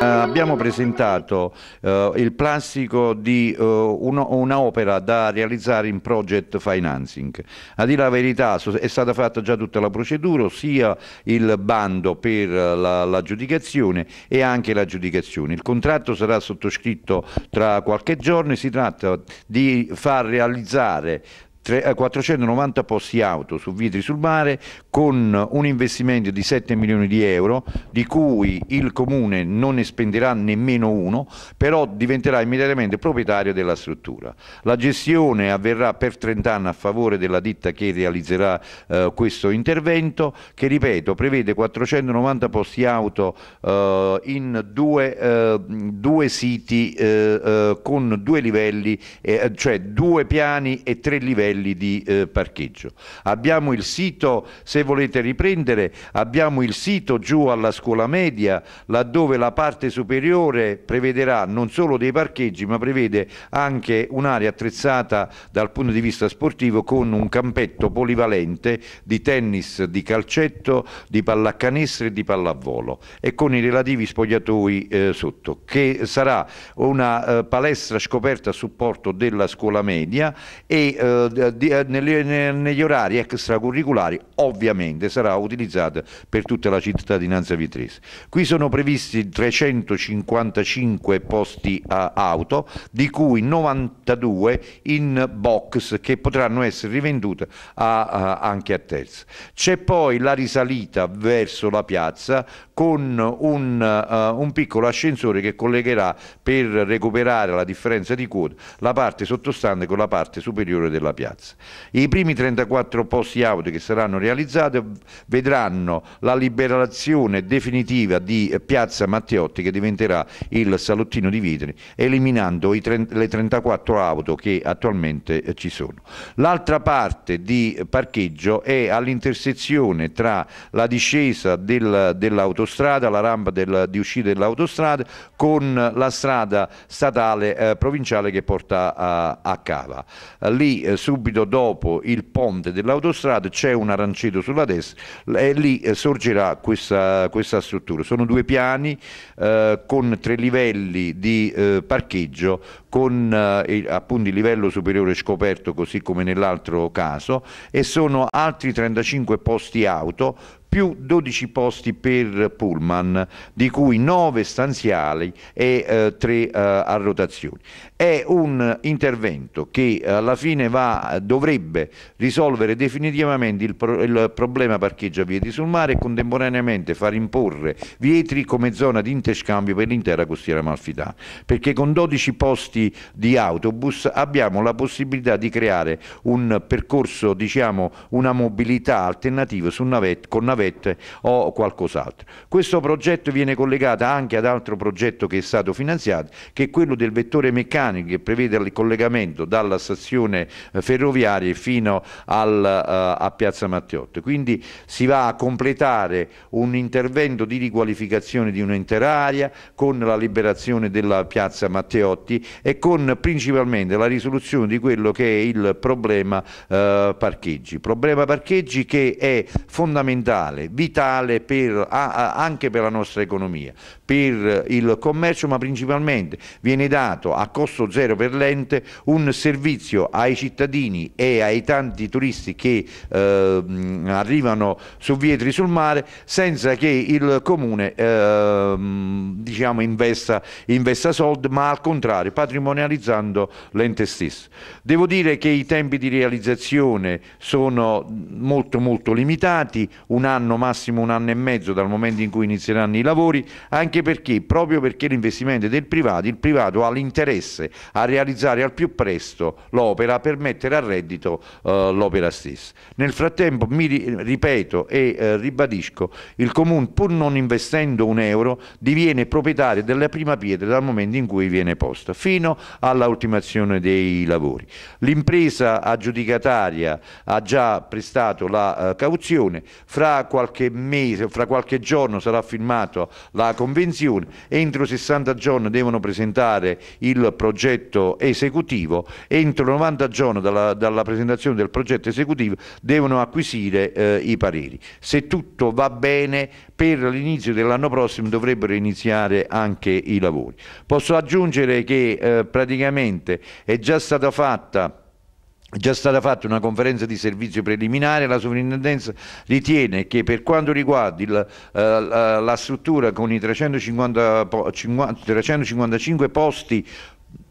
Eh, abbiamo presentato uh, il plastico di uh, eh, un'opera da realizzare in project financing. A dire la verità è stata fatta già tutta la procedura, ossia il bando per l'aggiudicazione la, e anche l'aggiudicazione. Il contratto sarà sottoscritto tra qualche giorno e si tratta di far realizzare 3, 490 eh, posti auto su Vitri sul Mare con un investimento di 7 milioni di euro di cui il comune non ne spenderà nemmeno uno però diventerà immediatamente proprietario della struttura. La gestione avverrà per 30 anni a favore della ditta che realizzerà eh, questo intervento che ripeto prevede 490 posti auto eh, in due, eh, due siti eh, eh, con due livelli cioè due piani e tre livelli livelli di eh, parcheggio. Abbiamo il sito, se volete riprendere, abbiamo il sito giù alla scuola media, laddove la parte superiore prevederà non solo dei parcheggi, ma prevede anche un'area attrezzata dal punto di vista sportivo con un campetto polivalente di tennis, di calcetto, di pallacanestro e di pallavolo e con i relativi spogliatoi eh, sotto, che sarà una eh, palestra scoperta a supporto della scuola media e eh, eh, eh, negli orari extracurriculari ovviamente sarà utilizzata per tutta la cittadinanza vitrese. Qui sono previsti 355 posti auto, di cui 92 in box che potranno essere rivendute a, a, anche a terzi. C'è poi la risalita verso la piazza con un, uh, un piccolo ascensore che collegherà per recuperare la differenza di quota la parte sottostante con la parte superiore della piazza piazza. I primi 34 posti auto che saranno realizzati vedranno la liberazione definitiva di piazza Matteotti che diventerà il salottino di vetri eliminando le 34 auto che attualmente eh, ci sono. L'altra parte di parcheggio è all'intersezione tra la discesa del, dell'autostrada, la rampa del, di uscita dell'autostrada con la strada statale eh, provinciale che porta a, a Cava. Lì eh, subito subito dopo il ponte dell'autostrada c'è un aranceto sulla destra e lì eh, sorgerà questa, questa struttura. Sono due piani eh, con tre livelli di eh, parcheggio con eh, appunto il livello superiore scoperto così come nell'altro caso e sono altri 35 posti auto più 12 posti per pullman, di cui 9 stanziali e eh, 3 eh, a rotazione. È un intervento che eh, alla fine va, dovrebbe risolvere definitivamente il, pro, il problema parcheggio a Vieti sul mare e contemporaneamente far imporre Vietri come zona di interscambio per l'intera costiera malfitana, perché con 12 posti di autobus abbiamo la possibilità di creare un percorso, diciamo, una mobilità alternativa su navette, con navette biciclette o qualcos'altro. Questo progetto viene collegato anche ad altro progetto che è stato finanziato, che è quello del vettore meccanico che prevede il collegamento dalla stazione eh, ferroviaria fino al, eh, a Piazza Matteotti. Quindi si va a completare un intervento di riqualificazione di un'intera area con la liberazione della Piazza Matteotti e con principalmente la risoluzione di quello che è il problema eh, parcheggi. Problema parcheggi che è fondamentale fondamentale, vitale per, anche per la nostra economia, per il commercio ma principalmente viene dato a costo zero per l'ente un servizio ai cittadini e ai tanti turisti che eh, arrivano su Vietri sul mare senza che il comune eh, diciamo investa, investa soldi ma al contrario patrimonializzando l'ente stesso. Devo dire che i tempi di realizzazione sono molto molto limitati, un anno massimo un anno e mezzo dal momento in cui inizieranno i lavori anche anche perché proprio perché l'investimento è del privato, il privato ha l'interesse a realizzare al più presto l'opera per mettere a reddito eh, l'opera stessa. Nel frattempo mi ripeto e eh, ribadisco, il comune pur non investendo un euro diviene proprietario della prima pietra dal momento in cui viene posta fino all'ultimazione dei lavori. L'impresa aggiudicataria ha già prestato la eh, cauzione, fra qualche mese, fra qualche giorno sarà firmata la convenzione convenzione, entro 60 giorni devono presentare il progetto esecutivo, entro 90 giorni dalla, dalla presentazione del progetto esecutivo devono acquisire eh, i pareri. Se tutto va bene, per l'inizio dell'anno prossimo dovrebbero iniziare anche i lavori. Posso aggiungere che eh, praticamente è già stata fatta già stata fatta una conferenza di servizio preliminare, la sovrintendenza ritiene che per quanto riguarda il, eh, la, la struttura con i 350, 50, 355 posti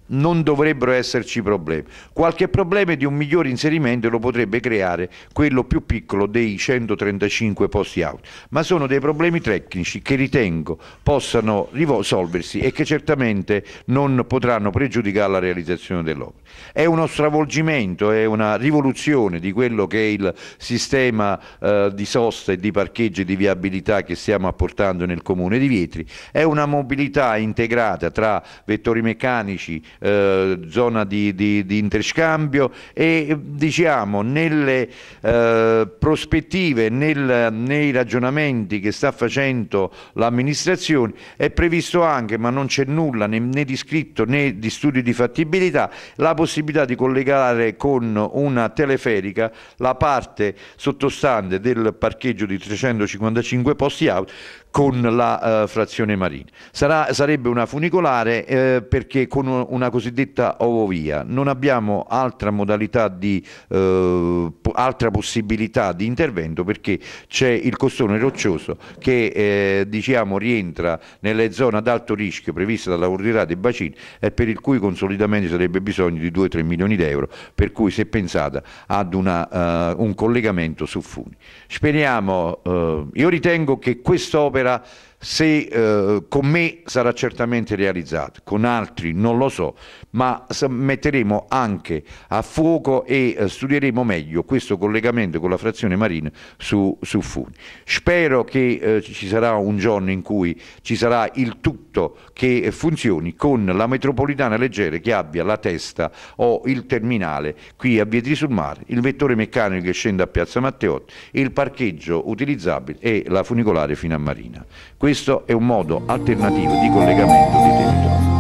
non dovrebbero esserci problemi. Qualche problema di un migliore inserimento lo potrebbe creare quello più piccolo dei 135 posti auto, ma sono dei problemi tecnici che ritengo possano risolversi e che certamente non potranno pregiudicare la realizzazione dell'opera. È uno stravolgimento, è una rivoluzione di quello che è il sistema eh, di sosta e di parcheggio e di viabilità che stiamo apportando nel comune di Vietri, è una mobilità integrata tra vettori meccanici eh, zona di, di, di, interscambio e eh, diciamo nelle eh, prospettive, nel, nei ragionamenti che sta facendo l'amministrazione è previsto anche, ma non c'è nulla né, né di scritto né di studio di fattibilità, la possibilità di collegare con una teleferica la parte sottostante del parcheggio di 355 posti auto con la eh, frazione Marini. Sarà, sarebbe una funicolare eh, perché con una cosiddetta ovovia. Non abbiamo altra modalità di eh, altra possibilità di intervento perché c'è il costone roccioso che diciamo rientra nelle zone ad alto rischio previste dalla Ordinarietà dei bacini e per il cui consolidamento sarebbe bisogno di 2-3 milioni di euro, per cui si è pensata ad una, uh, un collegamento su Funi. Speriamo, uh, io ritengo che quest'opera era se eh, con me sarà certamente realizzato, con altri non lo so, ma metteremo anche a fuoco e eh, studieremo meglio questo collegamento con la frazione marina su, su Funi. Spero che eh, ci sarà un giorno in cui ci sarà il tutto che funzioni con la metropolitana leggera che abbia la testa o il terminale qui a Vietri sul Mare, il vettore meccanico che scende a Piazza Matteotti, il parcheggio utilizzabile e la funicolare fino a Marina. Questo questo è un modo alternativo di collegamento di territori.